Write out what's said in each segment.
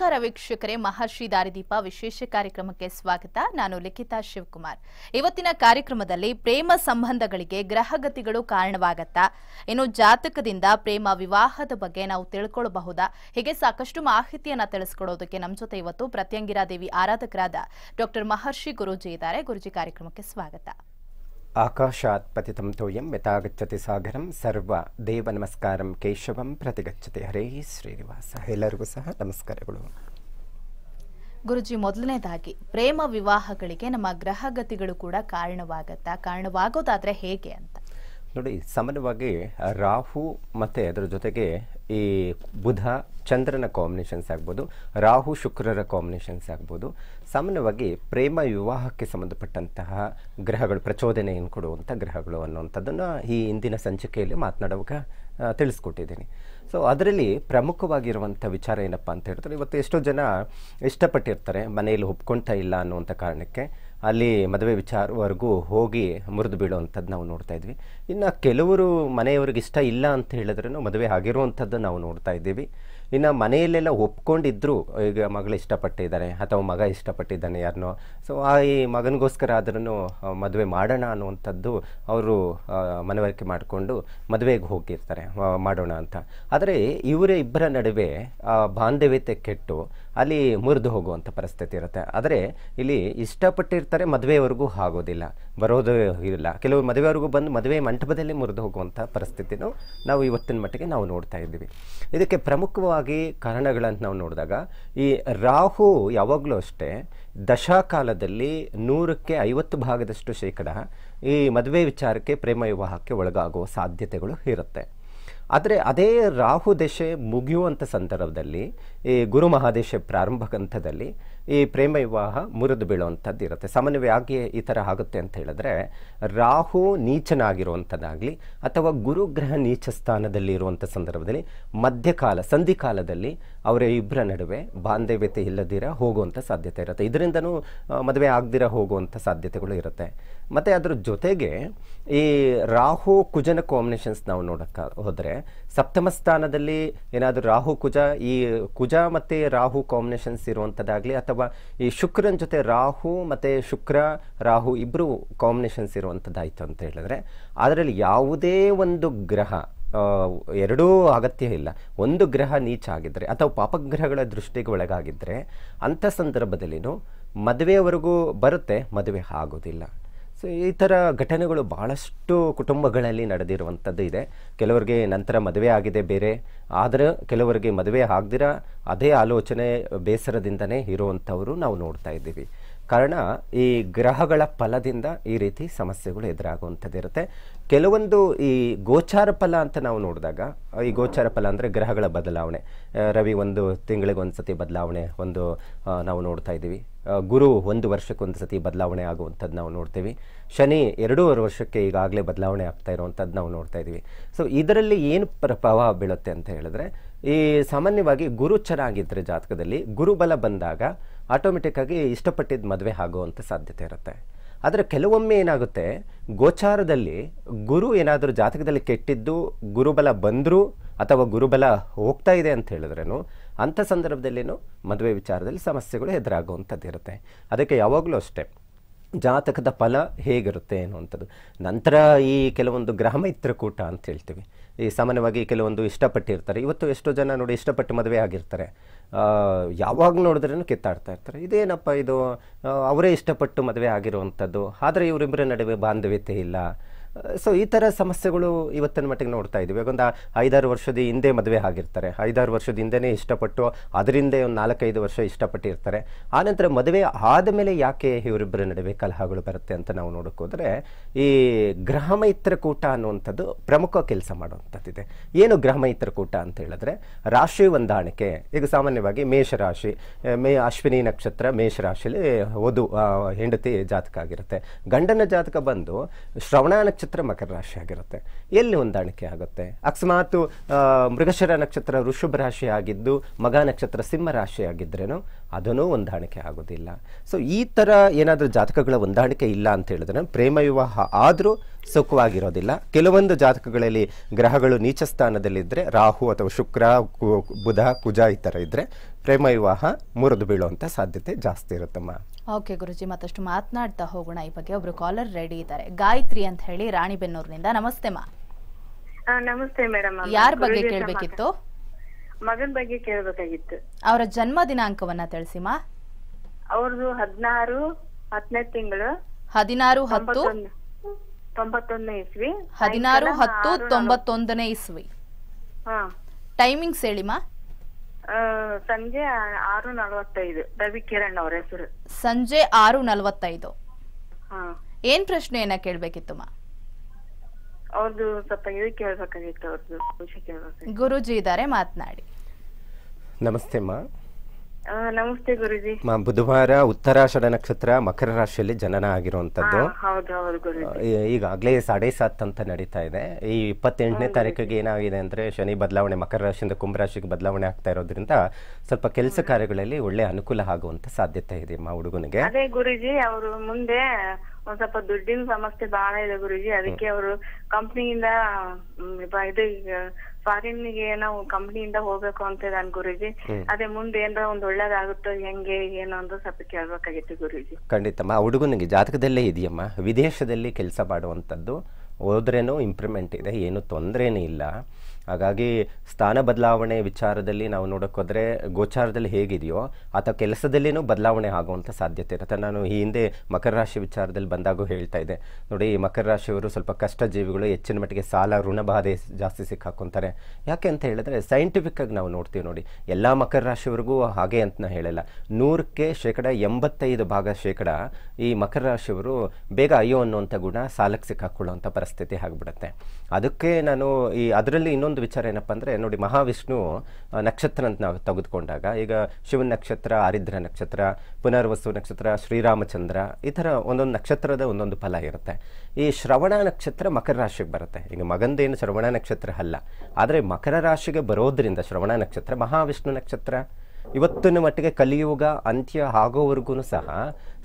ನಮಸ್ಕಾರ ವೀಕ್ಷಕರೇ ಮಹರ್ಷಿ ದಾರಿದೀಪ ವಿಶೇಷ ಕಾರ್ಯಕ್ರಮಕ್ಕೆ ಸ್ವಾಗತ ನಾನು ಲಿಖಿತಾ ಶಿವಕುಮಾರ್ ಇವತ್ತಿನ ಕಾರ್ಯಕ್ರಮದಲ್ಲಿ ಪ್ರೇಮ ಸಂಬಂಧಗಳಿಗೆ ಗ್ರಹಗತಿಗಳು ಕಾರಣವಾಗತ್ತಾ ಇನ್ನು ಜಾತಕದಿಂದ ಪ್ರೇಮ ವಿವಾಹದ ಬಗ್ಗೆ ನಾವು ತಿಳ್ಕೊಳ್ಳಬಹುದಾ ಹೀಗೆ ಸಾಕಷ್ಟು ಮಾಹಿತಿಯನ್ನ ತಿಳಿಸ್ಕೊಡೋದಕ್ಕೆ ನಮ್ಮ ಜೊತೆ ಇವತ್ತು ಪ್ರತ್ಯಂಗಿರಾದೇವಿ ಆರಾಧಕರಾದ ಡಾಕ್ಟರ್ ಮಹರ್ಷಿ ಗುರುಜಿ ಇದ್ದಾರೆ ಗುರುಜಿ ಕಾರ್ಯಕ್ರಮಕ್ಕೆ ಸ್ವಾಗತ ಆಕಾಶಾತ್ ಪತಿತಂ ತೋಯಂ ಯಥಾಗಚ್ಚತಿ ಸಾಗರಂ ಸರ್ವ ದೇವ ನಮಸ್ಕಾರಂ ಕೇಶವಂ ಪ್ರತಿಗಚ್ಚತೆ ಹರೇ ಶ್ರೀನಿವಾಸ ಎಲ್ಲರಿಗೂ ಸಹ ನಮಸ್ಕಾರಗಳು ಗುರುಜಿ ಮೊದಲನೇದಾಗಿ ಪ್ರೇಮ ವಿವಾಹಗಳಿಗೆ ನಮ್ಮ ಗ್ರಹಗತಿಗಳು ಕೂಡ ಕಾರಣವಾಗತ್ತಾ ಕಾರಣವಾಗೋದಾದ್ರೆ ಹೇಗೆ ಅಂತ ನೋಡಿ ಸಾಮಾನ್ಯವಾಗಿ ರಾಹು ಮತ್ತು ಅದರ ಜೊತೆಗೆ ಈ ಬುಧ ಚಂದ್ರನ ಕಾಂಬಿನೇಷನ್ಸ್ ಆಗ್ಬೋದು ರಾಹು ಶುಕ್ರರ ಕಾಂಬಿನೇಷನ್ಸ್ ಆಗ್ಬೋದು ಸಾಮಾನ್ಯವಾಗಿ ಪ್ರೇಮ ವಿವಾಹಕ್ಕೆ ಸಂಬಂಧಪಟ್ಟಂತಹ ಗ್ರಹಗಳು ಪ್ರಚೋದನೆಯನ್ನು ಕೊಡುವಂಥ ಗ್ರಹಗಳು ಅನ್ನುವಂಥದ್ದನ್ನು ಈ ಇಂದಿನ ಸಂಚಿಕೆಯಲ್ಲಿ ಮಾತನಾಡುವಾಗ ತಿಳಿಸ್ಕೊಟ್ಟಿದ್ದೀನಿ ಸೊ ಅದರಲ್ಲಿ ಪ್ರಮುಖವಾಗಿರುವಂಥ ವಿಚಾರ ಏನಪ್ಪ ಅಂತ ಹೇಳಿದ್ರೆ ಇವತ್ತು ಎಷ್ಟೋ ಜನ ಇಷ್ಟಪಟ್ಟಿರ್ತಾರೆ ಮನೆಯಲ್ಲಿ ಒಪ್ಕೊಳ್ತಾ ಇಲ್ಲ ಅನ್ನುವಂಥ ಕಾರಣಕ್ಕೆ ಅಲ್ಲಿ ಮದುವೆ ವಿಚಾರವರೆಗೂ ಹೋಗಿ ಮುರಿದು ಬೀಳುವಂಥದ್ದು ನಾವು ನೋಡ್ತಾ ಇದ್ವಿ ಇನ್ನು ಕೆಲವರು ಮನೆಯವ್ರಿಗೆ ಇಷ್ಟ ಇಲ್ಲ ಅಂತ ಹೇಳಿದ್ರೂ ಮದುವೆ ಆಗಿರುವಂಥದ್ದು ನಾವು ನೋಡ್ತಾ ಇದ್ದೀವಿ ಇನ್ನು ಮನೆಯಲ್ಲೆಲ್ಲ ಒಪ್ಕೊಂಡಿದ್ರು ಈಗ ಮಗಳು ಇಷ್ಟಪಟ್ಟಿದ್ದಾರೆ ಅಥವಾ ಮಗ ಇಷ್ಟಪಟ್ಟಿದ್ದಾನೆ ಯಾರನ್ನೋ ಸೊ ಆ ಈ ಮಗನಿಗೋಸ್ಕರ ಆದ್ರೂ ಮದುವೆ ಮಾಡೋಣ ಅನ್ನುವಂಥದ್ದು ಅವರು ಮನವರಿಕೆ ಮಾಡಿಕೊಂಡು ಮದುವೆಗೆ ಹೋಗಿರ್ತಾರೆ ಮಾಡೋಣ ಅಂತ ಆದರೆ ಇವರೇ ಇಬ್ಬರ ನಡುವೆ ಬಾಂಧವ್ಯತೆ ಕೆಟ್ಟು ಅಲ್ಲಿ ಮುರಿದು ಹೋಗುವಂಥ ಪರಿಸ್ಥಿತಿ ಇರುತ್ತೆ ಆದರೆ ಇಲ್ಲಿ ಇಷ್ಟಪಟ್ಟಿರ್ತಾರೆ ಮದುವೆವರೆಗೂ ಆಗೋದಿಲ್ಲ ಬರೋದು ಇಲ್ಲ ಕೆಲವು ಮದುವೆವರೆಗೂ ಬಂದು ಮದುವೆ ಮಂಟಪದಲ್ಲಿ ಮುರಿದು ಹೋಗುವಂಥ ಪರಿಸ್ಥಿತಿನೂ ನಾವು ಇವತ್ತಿನ ಮಟ್ಟಿಗೆ ನಾವು ನೋಡ್ತಾ ಇದ್ದೀವಿ ಇದಕ್ಕೆ ಪ್ರಮುಖವಾಗಿ ಕಾರಣಗಳಂತ ನಾವು ನೋಡಿದಾಗ ಈ ರಾಹು ಯಾವಾಗಲೂ ಅಷ್ಟೇ ದಶಾಕಾಲದಲ್ಲಿ ನೂರಕ್ಕೆ ಐವತ್ತು ಭಾಗದಷ್ಟು ಶೇಕಡ ಈ ಮದುವೆ ವಿಚಾರಕ್ಕೆ ಪ್ರೇಮ ವಿವಾಹಕ್ಕೆ ಒಳಗಾಗುವ ಸಾಧ್ಯತೆಗಳು ಇರುತ್ತೆ ಆದರೆ ಅದೇ ರಾಹು ದಶೆ ಮುಗಿಯುವಂಥ ಸಂದರ್ಭದಲ್ಲಿ ಈ ಗುರು ಮಹಾದೇಶೆ ಪ್ರಾರಂಭ ಈ ಪ್ರೇಮ ವಿವಾಹ ಮುರಿದು ಬೀಳುವಂಥದ್ದು ಇರುತ್ತೆ ಸಾಮಾನ್ಯವಾಗಿ ಈ ಥರ ಆಗುತ್ತೆ ಅಂತ ಹೇಳಿದ್ರೆ ರಾಹು ನೀಚನಾಗಿರುವಂಥದ್ದಾಗಲಿ ಅಥವಾ ಗುರುಗ್ರಹ ನೀಚ ಸ್ಥಾನದಲ್ಲಿ ಇರುವಂಥ ಸಂದರ್ಭದಲ್ಲಿ ಮಧ್ಯಕಾಲ ಸಂಧಿಕಾಲದಲ್ಲಿ ಅವರ ಇಬ್ಬರ ನಡುವೆ ಬಾಂಧವ್ಯತೆ ಇಲ್ಲದಿರ ಹೋಗುವಂಥ ಸಾಧ್ಯತೆ ಇರುತ್ತೆ ಇದರಿಂದನೂ ಮದುವೆ ಆಗದಿರ ಹೋಗುವಂಥ ಸಾಧ್ಯತೆಗಳು ಇರುತ್ತೆ ಮತ್ತು ಅದರ ಜೊತೆಗೆ ಈ ರಾಹು ಕುಜನ ಕಾಂಬಿನೇಷನ್ಸ್ ನಾವು ನೋಡಕ್ಕೆ ಹೋದರೆ ಸಪ್ತಮ ಸ್ಥಾನದಲ್ಲಿ ಏನಾದರೂ ರಾಹು ಕುಜ ಈ ಕುಜ ಮತ್ತು ರಾಹು ಕಾಂಬಿನೇಷನ್ಸ್ ಇರುವಂಥದ್ದಾಗಲಿ ಅಥವಾ ಈ ಶುಕ್ರನ ಜೊತೆ ರಾಹು ಮತ್ತು ಶುಕ್ರ ರಾಹು ಇಬ್ಬರು ಕಾಂಬಿನೇಷನ್ಸ್ ಇರುವಂಥದ್ದಾಯಿತು ಅಂತ ಹೇಳಿದ್ರೆ ಅದರಲ್ಲಿ ಯಾವುದೇ ಒಂದು ಗ್ರಹ ಎರಡೂ ಅಗತ್ಯ ಇಲ್ಲ ಒಂದು ಗ್ರಹ ನೀಚ ಆಗಿದ್ದರೆ ಅಥವಾ ಪಾಪಗ್ರಹಗಳ ದೃಷ್ಟಿಗೆ ಒಳಗಾಗಿದ್ದರೆ ಅಂಥ ಸಂದರ್ಭದಲ್ಲಿನೂ ಮದುವೆವರೆಗೂ ಬರುತ್ತೆ ಮದುವೆ ಆಗೋದಿಲ್ಲ ಸೊ ಈ ಥರ ಘಟನೆಗಳು ಭಾಳಷ್ಟು ಕುಟುಂಬಗಳಲ್ಲಿ ನಡೆದಿರುವಂಥದ್ದು ಇದೆ ಕೆಲವರಿಗೆ ನಂತರ ಮದುವೆ ಆಗಿದೆ ಬೇರೆ ಆದರೆ ಕೆಲವರಿಗೆ ಮದುವೆ ಆಗದಿರ ಅದೇ ಆಲೋಚನೆ ಬೇಸರದಿಂದನೇ ಇರುವಂಥವರು ನಾವು ನೋಡ್ತಾ ಇದ್ದೀವಿ ಕಾರಣ ಈ ಗ್ರಹಗಳ ಫಲದಿಂದ ಈ ರೀತಿ ಸಮಸ್ಯೆಗಳು ಎದುರಾಗುವಂಥದ್ದು ಇರುತ್ತೆ ಕೆಲವೊಂದು ಈ ಗೋಚಾರ ಫಲ ಅಂತ ನಾವು ನೋಡಿದಾಗ ಈ ಗೋಚಾರ ಫಲ ಅಂದರೆ ಗ್ರಹಗಳ ಬದಲಾವಣೆ ರವಿ ಒಂದು ತಿಂಗಳಿಗೆ ಒಂದು ಸತಿ ಬದಲಾವಣೆ ಒಂದು ನಾವು ನೋಡ್ತಾ ಇದ್ದೀವಿ ಗುರು ಒಂದು ವರ್ಷಕ್ಕೊಂದು ಸತಿ ಬದಲಾವಣೆ ಆಗುವಂಥದ್ದು ನಾವು ನೋಡ್ತೀವಿ ಶನಿ ಎರಡೂವರೆ ವರ್ಷಕ್ಕೆ ಈಗಾಗಲೇ ಬದಲಾವಣೆ ಆಗ್ತಾ ಇರುವಂಥದ್ದು ನಾವು ನೋಡ್ತಾ ಇದ್ದೀವಿ ಸೊ ಇದರಲ್ಲಿ ಏನು ಪ್ರಭಾವ ಬೀಳುತ್ತೆ ಅಂತ ಹೇಳಿದ್ರೆ ಈ ಸಾಮಾನ್ಯವಾಗಿ ಗುರು ಚೆನ್ನಾಗಿದ್ದರೆ ಜಾತಕದಲ್ಲಿ ಗುರುಬಲ ಬಂದಾಗ ಆಟೋಮೆಟಿಕ್ಕಾಗಿ ಇಷ್ಟಪಟ್ಟಿದ್ದ ಮದುವೆ ಆಗುವಂಥ ಸಾಧ್ಯತೆ ಇರುತ್ತೆ ಆದರೆ ಕೆಲವೊಮ್ಮೆ ಏನಾಗುತ್ತೆ ಗೋಚಾರದಲ್ಲಿ ಗುರು ಏನಾದರೂ ಜಾತಕದಲ್ಲಿ ಕೆಟ್ಟಿದ್ದು ಗುರುಬಲ ಬಂದರೂ ಅಥವಾ ಗುರುಬಲ ಹೋಗ್ತಾ ಇದೆ ಅಂತ ಹೇಳಿದ್ರೇನು ಅಂಥ ಸಂದರ್ಭದಲ್ಲೇನು ಮದುವೆ ವಿಚಾರದಲ್ಲಿ ಸಮಸ್ಯೆಗಳು ಎದುರಾಗುವಂಥದ್ದು ಇರುತ್ತೆ ಅದಕ್ಕೆ ಯಾವಾಗಲೂ ಅಷ್ಟೇ ಜಾತಕದ ಫಲ ಹೇಗಿರುತ್ತೆ ಅನ್ನುವಂಥದ್ದು ನಂತರ ಈ ಕೆಲವೊಂದು ಗ್ರಹ ಮೈತ್ರಕೂಟ ಅಂತ ಹೇಳ್ತೀವಿ ಈ ಸಾಮಾನ್ಯವಾಗಿ ಕೆಲವೊಂದು ಇಷ್ಟಪಟ್ಟಿರ್ತಾರೆ ಇವತ್ತು ಎಷ್ಟೋ ಜನ ನೋಡಿ ಇಷ್ಟಪಟ್ಟು ಮದುವೆ ಆಗಿರ್ತಾರೆ ಯಾವಾಗ ನೋಡಿದ್ರೂ ಕಿತ್ತಾಡ್ತಾ ಇರ್ತಾರೆ ಇದೇನಪ್ಪ ಇದು ಅವರೇ ಇಷ್ಟಪಟ್ಟು ಮದುವೆ ಆಗಿರುವಂಥದ್ದು ಆದರೆ ಇವರಿಬ್ಬರ ನಡುವೆ ಬಾಂಧವ್ಯತೆ ಇಲ್ಲ ಸೊ ಈ ಥರ ಸಮಸ್ಯೆಗಳು ಇವತ್ತಿನ ಮಟ್ಟಿಗೆ ನೋಡ್ತಾ ಇದ್ದೀವಿ ಒಂದು ಐದಾರು ವರ್ಷದ ಹಿಂದೆ ಮದುವೆ ಆಗಿರ್ತಾರೆ ಐದಾರು ವರ್ಷದ ಹಿಂದೆನೇ ಇಷ್ಟಪಟ್ಟು ಅದರಿಂದ ಒಂದು ನಾಲ್ಕೈದು ವರ್ಷ ಇಷ್ಟಪಟ್ಟಿರ್ತಾರೆ ಆನಂತರ ಮದುವೆ ಆದ ಮೇಲೆ ಯಾಕೆ ಇವರಿಬ್ಬರ ನಡುವೆ ಕಲಹಗಳು ಬರುತ್ತೆ ಅಂತ ನಾವು ನೋಡೋಕ್ಕೋದ್ರೆ ಈ ಗ್ರಹ ಮೈತ್ರಕೂಟ ಅನ್ನುವಂಥದ್ದು ಪ್ರಮುಖ ಕೆಲಸ ಮಾಡುವಂಥದ್ದಿದೆ ಏನು ಗ್ರಹ ಮೈತ್ರಕೂಟ ಅಂತ ಹೇಳಿದ್ರೆ ರಾಶಿ ಹೊಂದಾಣಿಕೆ ಈಗ ಸಾಮಾನ್ಯವಾಗಿ ಮೇಷರಾಶಿ ಮೇ ಅಶ್ವಿನಿ ನಕ್ಷತ್ರ ಮೇಷರಾಶಿಲಿ ಓದು ಹೆಂಡತಿ ಜಾತಕ ಆಗಿರುತ್ತೆ ಗಂಡನ ಜಾತಕ ಬಂದು ಶ್ರವಣ ನಕ್ಷತ್ರ ನಕ್ಷತ್ರ ಮಕರ ರಾಶಿ ಆಗಿರುತ್ತೆ ಎಲ್ಲಿ ಹೊಂದಾಣಿಕೆ ಆಗುತ್ತೆ ಅಕಸ್ಮಾತ್ ಮೃಗಶರ ನಕ್ಷತ್ರ ಋಷಭ ರಾಶಿ ಆಗಿದ್ದು ಮಗ ನಕ್ಷತ್ರ ಸಿಂಹ ರಾಶಿ ಆಗಿದ್ರೇನು ಅದನ್ನೂ ಹೊಂದಾಣಿಕೆ ಆಗೋದಿಲ್ಲ ಸೊ ಈ ತರ ಏನಾದರೂ ಜಾತಕಗಳ ಹೊಂದಾಣಿಕೆ ಇಲ್ಲ ಅಂತ ಹೇಳಿದ್ರೆ ಪ್ರೇಮ ವಿವಾಹ ಆದರೂ ಸುಖವಾಗಿರೋದಿಲ್ಲ ಕೆಲವೊಂದು ಜಾತಕಗಳಲ್ಲಿ ಗ್ರಹಗಳು ನೀಚ ಸ್ಥಾನದಲ್ಲಿದ್ರೆ ರಾಹು ಅಥವಾ ಶುಕ್ರ ಬುಧ ಕುಜ ಈ ತರ ಇದ್ರೆ ಪ್ರೇಮ ವಿವಾಹ ಮುರಿದು ಬೀಳುವಂತ ಸಾಧ್ಯತೆ ಜಾಸ್ತಿ ಇರುತ್ತಮ್ಮ ಓಕೆ ಗುರುಜಿ ಮತ್ತಷ್ಟು ಮಾತನಾಡ್ತಾ ಹೋಗೋಣ ಈ ಬಗ್ಗೆ ಒಬ್ರು ಕಾಲರ್ ರೆಡಿ ಇದ್ದಾರೆ ಗಾಯತ್ರಿ ಅಂತ ಹೇಳಿ ರಾಣಿಬೆನ್ನೂರಿನಿಂದ ನಮಸ್ತೆ ಮಾ ನಮಸ್ತೆ ಮೇಡಮ್ ಯಾರ ಬಗ್ಗೆ ಕೇಳಬೇಕಿತ್ತು ಮಗನ್ ಬಗ್ಗೆ ಕೇಳಬೇಕಾಗಿತ್ತು ಅವರ ಜನ್ಮ ದಿನಾಂಕವನ್ನ ಮಾ ಅವ್ರದ್ದು ಹದಿನಾರು ಹತ್ತನೇ ತಿಂಗಳು ಹದಿನಾರು ಹತ್ತು ತೊಂಬತ್ತೊಂದನೇ ಇಸ್ವಿ ಹದಿನಾರು ಹತ್ತು ತೊಂಬತ್ತೊಂದನೇ ಇಸ್ವಿ ಟೈಮಿಂಗ್ಸ್ ಹೇಳಿಮಾ ಸಂಜೆ ಆರು ನಲವತ್ತೈದು ರವಿ ಕಿರಣ್ ಅವ್ರ ಹೆಸರು ಸಂಜೆ ಆರು ನಲವತ್ತೈದು ಏನ್ ಪ್ರಶ್ನೆಯನ್ನ ಕೇಳ್ಬೇಕಿತ್ತು ಮಾ ಅವ್ರದ್ದು ಸ್ವಲ್ಪ ಇದು ಕೇಳಬೇಕಾಗಿತ್ತು ಅವ್ರದ್ದು ಗುರುಜಿ ಇದ್ದಾರೆ ಮಾತನಾಡಿ ನಮಸ್ತೆ ಮಾ ನಮಸ್ತೆ ಗುರುಜಿ ಬುಧವಾರ ನಕ್ಷತ್ರ ಮಕರ ರಾಶಿಯಲ್ಲಿ ಜನನ ಆಗಿರುವಂತದ್ದು ಈಗಾಗಲೇ ಸಾಡೆ ಸಾತ್ ಅಂತ ನಡೀತಾ ಇದೆ ಈ ಇಪ್ಪತ್ತೆಂಟನೇ ತಾರೀಕಿಗೆ ಏನಾಗಿದೆ ಅಂದ್ರೆ ಶನಿ ಬದಲಾವಣೆ ಮಕರ ರಾಶಿಯಿಂದ ಕುಂಭರಾಶಿಗೆ ಬದಲಾವಣೆ ಆಗ್ತಾ ಇರೋದ್ರಿಂದ ಸ್ವಲ್ಪ ಕೆಲಸ ಕಾರ್ಯಗಳಲ್ಲಿ ಒಳ್ಳೆ ಅನುಕೂಲ ಆಗುವಂತ ಸಾಧ್ಯತೆ ಇದೆ ಮಾ ಹುಡುಗನಿಗೆ ಅದೇ ಗುರುಜಿ ಅವರು ಮುಂದೆ ಒಂದ್ ಸ್ವಲ್ಪ ದುಡ್ಡಿನ ಸಮಸ್ಯೆ ಬಾಳ ಇದೆ ಗುರುಜಿ ಅದಕ್ಕೆ ಅವರು ಕಂಪ್ನಿಯಿಂದ ಇದು ಫಾರಿನ್ ಗೆ ನಾವು ಕಂಪ್ನಿಯಿಂದ ಹೋಗ್ಬೇಕು ಅಂತ ನಾನು ಗುರುಜಿ ಅದೇ ಮುಂದೆ ಏನರ ಒಂದ್ ಒಳ್ಳೇದಾಗುತ್ತೋ ಹೆಂಗೆ ಏನೋ ಅಂತ ಸ್ವಲ್ಪ ಕೇಳ್ಬೇಕಾಗಿತ್ತು ಗುರುಜಿ ಖಂಡಿತಮ್ಮ ಹುಡುಗನಿಗೆ ಜಾತಕದಲ್ಲೇ ಇದೆಯಮ್ಮ ವಿದೇಶದಲ್ಲಿ ಕೆಲಸ ಮಾಡುವಂತದ್ದು ಹೋದ್ರೇನು ಇಂಪ್ರೂವ್ಮೆಂಟ್ ಇದೆ ಏನು ತೊಂದರೆನೇ ಇಲ್ಲ ಹಾಗಾಗಿ ಸ್ಥಾನ ಬದಲಾವಣೆ ವಿಚಾರದಲ್ಲಿ ನಾವು ನೋಡೋಕ್ಕೋದ್ರೆ ಗೋಚಾರದಲ್ಲಿ ಹೇಗಿದೆಯೋ ಆತ ಕೆಲಸದಲ್ಲಿನೂ ಬದಲಾವಣೆ ಆಗುವಂಥ ಸಾಧ್ಯತೆ ಇರುತ್ತೆ ನಾನು ಈ ಹಿಂದೆ ಮಕರ ರಾಶಿ ವಿಚಾರದಲ್ಲಿ ಬಂದಾಗೂ ಹೇಳ್ತಾ ಇದ್ದೆ ನೋಡಿ ಮಕರ ರಾಶಿಯವರು ಸ್ವಲ್ಪ ಕಷ್ಟ ಜೀವಿಗಳು ಹೆಚ್ಚಿನ ಮಟ್ಟಿಗೆ ಸಾಲ ಋಣಬಾಧೆ ಜಾಸ್ತಿ ಸಿಕ್ಕಾಕೊತಾರೆ ಯಾಕೆ ಅಂತ ಹೇಳಿದ್ರೆ ಸೈಂಟಿಫಿಕ್ಕಾಗಿ ನಾವು ನೋಡ್ತೀವಿ ನೋಡಿ ಎಲ್ಲ ಮಕರ ರಾಶಿಯವರಿಗೂ ಹಾಗೆ ಅಂತ ನಾನು ಹೇಳಲ್ಲ ನೂರಕ್ಕೆ ಶೇಕಡ ಎಂಬತ್ತೈದು ಭಾಗ ಶೇಕಡ ಈ ಮಕರ ರಾಶಿಯವರು ಬೇಗ ಅಯ್ಯೋ ಅನ್ನುವಂಥ ಗುಣ ಸಾಲಕ್ಕೆ ಸಿಕ್ಕಾಕೊಳ್ಳುವಂಥ ಪರಿಸ್ಥಿತಿ ಆಗಿಬಿಡುತ್ತೆ ಅದಕ್ಕೆ ನಾನು ಈ ಅದರಲ್ಲಿ ಇನ್ನೊಂದು ಇನ್ನೊಂದು ವಿಚಾರ ಏನಪ್ಪ ಅಂದರೆ ನೋಡಿ ಮಹಾವಿಷ್ಣು ನಕ್ಷತ್ರ ಅಂತ ನಾವು ತೆಗೆದುಕೊಂಡಾಗ ಈಗ ಶಿವನ ನಕ್ಷತ್ರ ಆರಿದ್ರ ನಕ್ಷತ್ರ ಪುನರ್ವಸು ನಕ್ಷತ್ರ ಶ್ರೀರಾಮಚಂದ್ರ ಈ ಥರ ಒಂದೊಂದು ನಕ್ಷತ್ರದ ಒಂದೊಂದು ಫಲ ಇರುತ್ತೆ ಈ ಶ್ರವಣ ನಕ್ಷತ್ರ ಮಕರ ರಾಶಿಗೆ ಬರುತ್ತೆ ಈಗ ಮಗಂದೇನು ಶ್ರವಣ ನಕ್ಷತ್ರ ಅಲ್ಲ ಆದರೆ ಮಕರ ರಾಶಿಗೆ ಬರೋದ್ರಿಂದ ಶ್ರವಣ ನಕ್ಷತ್ರ ಮಹಾವಿಷ್ಣು ನಕ್ಷತ್ರ ಇವತ್ತಿನ ಮಟ್ಟಿಗೆ ಕಲಿಯುಗ ಅಂತ್ಯ ಆಗೋವರೆಗೂ ಸಹ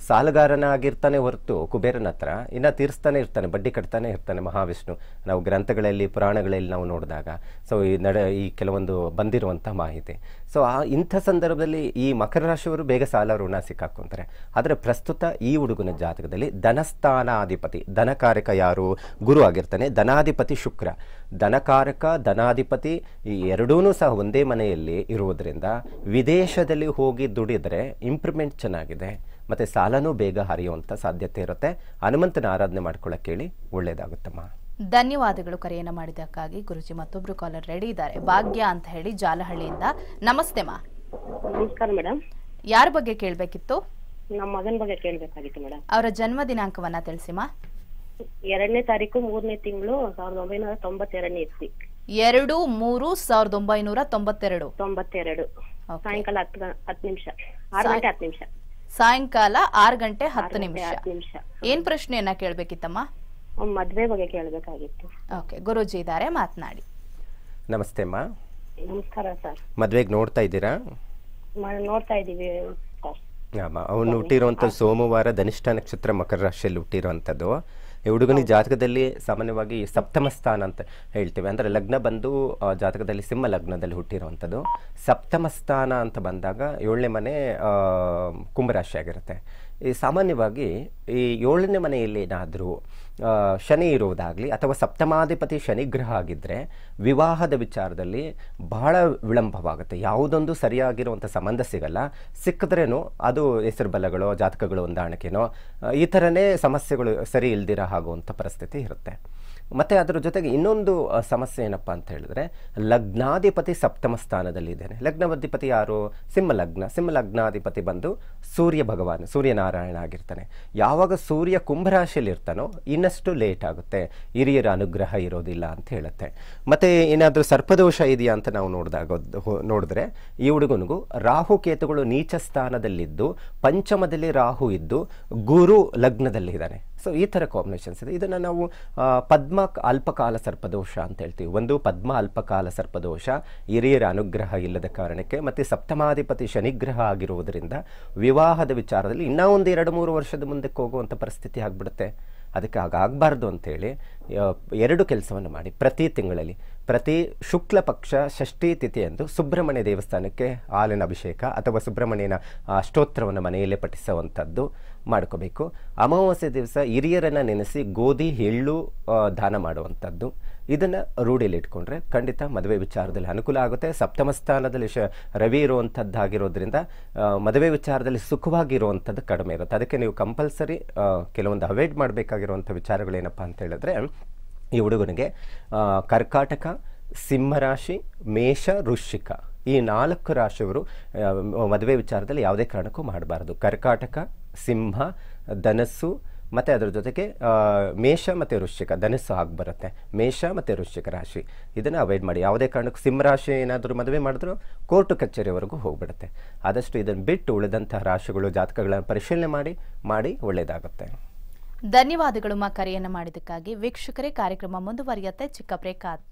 ಸಾಲಗಾರನಾಗಿರ್ತಾನೆ ಹೊರತು ಕುಬೇರನ ಹತ್ರ ಇನ್ನು ತೀರಿಸ್ತಾನೆ ಇರ್ತಾನೆ ಬಡ್ಡಿ ಕಟ್ತಾನೆ ಇರ್ತಾನೆ ಮಹಾವಿಷ್ಣು ನಾವು ಗ್ರಂಥಗಳಲ್ಲಿ ಪುರಾಣಗಳಲ್ಲಿ ನಾವು ನೋಡಿದಾಗ ಸೊ ಈ ನಡ ಈ ಕೆಲವೊಂದು ಬಂದಿರುವಂಥ ಮಾಹಿತಿ ಸೊ ಆ ಇಂಥ ಸಂದರ್ಭದಲ್ಲಿ ಈ ಮಕರ ರಾಶಿಯವರು ಬೇಗ ಸಾಲ ಋಣ ಸಿಕ್ಕಾಕೊಂತಾರೆ ಆದರೆ ಪ್ರಸ್ತುತ ಈ ಹುಡುಗನ ಜಾತಕದಲ್ಲಿ ಧನಸ್ಥಾನಾಧಿಪತಿ ಧನಕಾರಕ ಯಾರು ಗುರು ಆಗಿರ್ತಾನೆ ಧನಾಧಿಪತಿ ಶುಕ್ರ ಧನಕಾರಕ ಧನಾಧಿಪತಿ ಈ ಎರಡೂ ಸಹ ಒಂದೇ ಮನೆಯಲ್ಲಿ ಇರುವುದರಿಂದ ವಿದೇಶದಲ್ಲಿ ಹೋಗಿ ದುಡಿದರೆ ಇಂಪ್ರೂವ್ಮೆಂಟ್ ಚೆನ್ನಾಗಿದೆ ಮತ್ತು ಸಾಲನೂ ಬೇಗ ಹರಿಯುವಂಥ ಸಾಧ್ಯತೆ ಇರುತ್ತೆ ಹನುಮಂತನ ಆರಾಧನೆ ಮಾಡ್ಕೊಳ್ಳೋಕೆ ಹೇಳಿ ಒಳ್ಳೇದಾಗುತ್ತಮ್ಮ ಧನ್ಯವಾದಗಳು ಕರೆಯನ್ನು ಮಾಡಿದಕ್ಕಾಗಿ ಗುರುಜಿ ಮತ್ತೊಬ್ರು ಕಾಲರ್ ರೆಡಿ ಇದ್ದಾರೆ ಭಾಗ್ಯ ಅಂತ ಹೇಳಿ ಜಾಲಹಳ್ಳಿಯಿಂದ ನಮಸ್ತೆ ಮಾ ನಮಸ್ಕಾರ ಮೇಡಮ್ ಯಾರ ಬಗ್ಗೆ ಕೇಳಬೇಕಿತ್ತು ನಮ್ಮ ಮಗನ ಬಗ್ಗೆ ಕೇಳಬೇಕಾಗಿತ್ತು ಮೇಡಮ್ ಅವರ ಜನ್ಮ ದಿನಾಂಕವನ್ನ ಮಾ ಎರಡನೇ ತಾರೀಕು ಮೂರನೇ ತಿಂಗಳು ಸಾವಿರದ ಒಂಬೈನೂರ ತೊಂಬತ್ತೆರಡನೇ ಇತ್ತು ಎರಡು ಮೂರು ಸಾವಿರದ ಒಂಬೈನೂರ ತೊಂಬತ್ತೆರಡು ತೊಂಬತ್ತೆರಡು ಸಾಯಂಕಾಲ ಹತ್ತು ಹತ್ತು ನಿಮಿಷ ಆರು ಗಂಟೆ ಹತ್ತು ನಿಮಿಷ ಸಾಯಂಕಾಲ ಆರ್ ಗಂಟೆ ಹತ್ತು ನಿಮಿಷ ಏನ್ ಪ್ರಶ್ನೆಯನ್ನ ಕೇಳ್ಬೇಕಿತ್ತಮ್ಮ ಮದ್ವೆ ಬಗ್ಗೆ ಕೇಳಬೇಕಾಗಿತ್ತು ಓಕೆ ಗುರುಜಿ ಇದ್ದಾರೆ ಮಾತನಾಡಿ ನಮಸ್ತೆ ಅಮ್ಮ ನಮಸ್ಕಾರ ಸರ್ ಮದ್ವೆಗೆ ನೋಡ್ತಾ ಇದ್ದೀರಾ ನೋಡ್ತಾ ಇದ್ದೀವಿ ಅವನು ಹುಟ್ಟಿರುವಂತ ಸೋಮವಾರ ಧನಿಷ್ಠ ನಕ್ಷತ್ರ ಮಕರ ರಾಶಿಯಲ್ಲಿ ಹುಟ್ಟಿರುವಂತದ್ದು ಈ ಹುಡುಗನಿಗೆ ಜಾತಕದಲ್ಲಿ ಸಾಮಾನ್ಯವಾಗಿ ಸಪ್ತಮ ಸ್ಥಾನ ಅಂತ ಹೇಳ್ತೀವಿ ಅಂದರೆ ಲಗ್ನ ಬಂದು ಜಾತಕದಲ್ಲಿ ಸಿಂಹ ಲಗ್ನದಲ್ಲಿ ಹುಟ್ಟಿರುವಂಥದ್ದು ಸಪ್ತಮ ಸ್ಥಾನ ಅಂತ ಬಂದಾಗ ಏಳನೇ ಮನೆ ಕುಂಭರಾಶಿ ಆಗಿರುತ್ತೆ ಈ ಸಾಮಾನ್ಯವಾಗಿ ಈ ಏಳನೇ ಮನೆಯಲ್ಲಿ ಏನಾದರೂ ಶನಿ ಇರುವುದಾಗಲಿ ಅಥವಾ ಸಪ್ತಮಾಧಿಪತಿ ಶನಿಗ್ರಹ ಆಗಿದ್ದರೆ ವಿವಾಹದ ವಿಚಾರದಲ್ಲಿ ಬಹಳ ವಿಳಂಬವಾಗುತ್ತೆ ಯಾವುದೊಂದು ಸರಿಯಾಗಿರುವಂಥ ಸಂಬಂಧ ಸಿಗಲ್ಲ ಸಿಕ್ಕಿದ್ರೇನು ಅದು ಹೆಸರು ಬಲಗಳು ಜಾತಕಗಳು ಹೊಂದಾಣಿಕೆನೋ ಈ ಥರನೇ ಸಮಸ್ಯೆಗಳು ಸರಿ ಇಲ್ದಿರ ಆಗುವಂಥ ಪರಿಸ್ಥಿತಿ ಇರುತ್ತೆ ಮತ್ತು ಅದರ ಜೊತೆಗೆ ಇನ್ನೊಂದು ಸಮಸ್ಯೆ ಏನಪ್ಪ ಅಂತ ಹೇಳಿದ್ರೆ ಲಗ್ನಾಧಿಪತಿ ಸಪ್ತಮ ಸ್ಥಾನದಲ್ಲಿದ್ದೇನೆ ಲಗ್ನಾಧಿಪತಿ ಯಾರು ಸಿಂಹ ಲಗ್ನ ಸಿಂಹ ಲಗ್ನಾಧಿಪತಿ ಬಂದು ಸೂರ್ಯ ಭಗವಾನ್ ಸೂರ್ಯನಾರಾಯಣ ಆಗಿರ್ತಾನೆ ಯಾವಾಗ ಸೂರ್ಯ ಕುಂಭರಾಶಿಯಲ್ಲಿ ಇರ್ತಾನೋ ಇನ್ನಷ್ಟು ಲೇಟ್ ಆಗುತ್ತೆ ಹಿರಿಯರ ಅನುಗ್ರಹ ಇರೋದಿಲ್ಲ ಅಂತ ಹೇಳುತ್ತೆ ಮತ್ತು ಏನಾದರೂ ಸರ್ಪದೋಷ ಇದೆಯಾ ಅಂತ ನಾವು ನೋಡಿದಾಗ ನೋಡಿದ್ರೆ ಈ ಹುಡುಗನಿಗೂ ರಾಹು ಕೇತುಗಳು ನೀಚ ಸ್ಥಾನದಲ್ಲಿದ್ದು ಪಂಚಮದಲ್ಲಿ ರಾಹು ಇದ್ದು ಗುರು ಲಗ್ನದಲ್ಲಿದ್ದಾನೆ ಸೊ ಈ ಥರ ಕಾಂಬಿನೇಷನ್ಸ್ ಇದೆ ಇದನ್ನು ನಾವು ಪದ್ಮ ಅಲ್ಪಕಾಲ ಸರ್ಪದೋಷ ಅಂತ ಹೇಳ್ತೀವಿ ಒಂದು ಪದ್ಮ ಅಲ್ಪಕಾಲ ಸರ್ಪದೋಷ ಹಿರಿಯರ ಅನುಗ್ರಹ ಇಲ್ಲದ ಕಾರಣಕ್ಕೆ ಮತ್ತು ಸಪ್ತಮಾಧಿಪತಿ ಶನಿಗ್ರಹ ಆಗಿರುವುದರಿಂದ ವಿವಾಹದ ವಿಚಾರದಲ್ಲಿ ಇನ್ನೂ ಒಂದು ಎರಡು ಮೂರು ವರ್ಷದ ಮುಂದಕ್ಕೆ ಹೋಗುವಂಥ ಪರಿಸ್ಥಿತಿ ಆಗಿಬಿಡುತ್ತೆ ಅದಕ್ಕೆ ಹಾಗಾಗಬಾರ್ದು ಅಂತೇಳಿ ಎರಡು ಕೆಲಸವನ್ನು ಮಾಡಿ ಪ್ರತಿ ತಿಂಗಳಲ್ಲಿ ಪ್ರತಿ ಶುಕ್ಲ ಪಕ್ಷ ಷಷ್ಠಿ ತಿಥಿಯಂದು ಸುಬ್ರಹ್ಮಣ್ಯ ದೇವಸ್ಥಾನಕ್ಕೆ ಹಾಲಿನ ಅಭಿಷೇಕ ಅಥವಾ ಸುಬ್ರಹ್ಮಣ್ಯನ ಸ್ತೋತ್ರವನ್ನು ಮನೆಯಲ್ಲೇ ಪಠಿಸುವಂಥದ್ದು ಮಾಡ್ಕೋಬೇಕು ಅಮಾವಾಸ್ಯ ದಿವಸ ಹಿರಿಯರನ್ನು ನೆನೆಸಿ ಗೋಧಿ ಎಳ್ಳು ದಾನ ಮಾಡುವಂಥದ್ದು ಇದನ್ನು ರೂಢಿಯಲ್ಲಿ ಇಟ್ಕೊಂಡ್ರೆ ಖಂಡಿತ ಮದುವೆ ವಿಚಾರದಲ್ಲಿ ಅನುಕೂಲ ಆಗುತ್ತೆ ಸಪ್ತಮ ಸ್ಥಾನದಲ್ಲಿ ಶ ರವಿ ಇರುವಂಥದ್ದಾಗಿರೋದ್ರಿಂದ ಮದುವೆ ವಿಚಾರದಲ್ಲಿ ಸುಖವಾಗಿರುವಂಥದ್ದು ಕಡಿಮೆ ಇರುತ್ತೆ ಅದಕ್ಕೆ ನೀವು ಕಂಪಲ್ಸರಿ ಕೆಲವೊಂದು ಅವಾಯ್ಡ್ ಮಾಡಬೇಕಾಗಿರುವಂಥ ವಿಚಾರಗಳೇನಪ್ಪ ಅಂತ ಹೇಳಿದ್ರೆ ಈ ಹುಡುಗನಿಗೆ ಕರ್ಕಾಟಕ ಸಿಂಹರಾಶಿ ಮೇಷ ವೃಶ್ಚಿಕ ಈ ನಾಲ್ಕು ರಾಶಿಯವರು ಮದುವೆ ವಿಚಾರದಲ್ಲಿ ಯಾವುದೇ ಕಾರಣಕ್ಕೂ ಮಾಡಬಾರದು ಕರ್ಕಾಟಕ ಸಿಂಹ ಧನಸ್ಸು ಮತ್ತು ಅದರ ಜೊತೆಗೆ ಮೇಷ ಮತ್ತು ವೃಶ್ಚಿಕ ಧನಸ್ಸು ಆಗಿ ಬರುತ್ತೆ ಮೇಷ ಮತ್ತು ವೃಶ್ಚಿಕ ರಾಶಿ ಇದನ್ನು ಅವಾಯ್ಡ್ ಮಾಡಿ ಯಾವುದೇ ಕಾರಣಕ್ಕೂ ಸಿಂಹ ಏನಾದರೂ ಮದುವೆ ಮಾಡಿದ್ರು ಕೋರ್ಟು ಕಚೇರಿವರೆಗೂ ಹೋಗ್ಬಿಡುತ್ತೆ ಆದಷ್ಟು ಇದನ್ನು ಬಿಟ್ಟು ಉಳಿದಂತಹ ರಾಶಿಗಳು ಜಾತಕಗಳನ್ನು ಪರಿಶೀಲನೆ ಮಾಡಿ ಮಾಡಿ ಒಳ್ಳೆಯದಾಗುತ್ತೆ ಧನ್ಯವಾದಗಳು ಮಾ ಕರೆಯನ್ನು ಮಾಡಿದ್ದಕ್ಕಾಗಿ ವೀಕ್ಷಕರೇ ಕಾರ್ಯಕ್ರಮ ಮುಂದುವರಿಯುತ್ತೆ ಚಿಕ್ಕ ಪ್ರೇಕಾತ್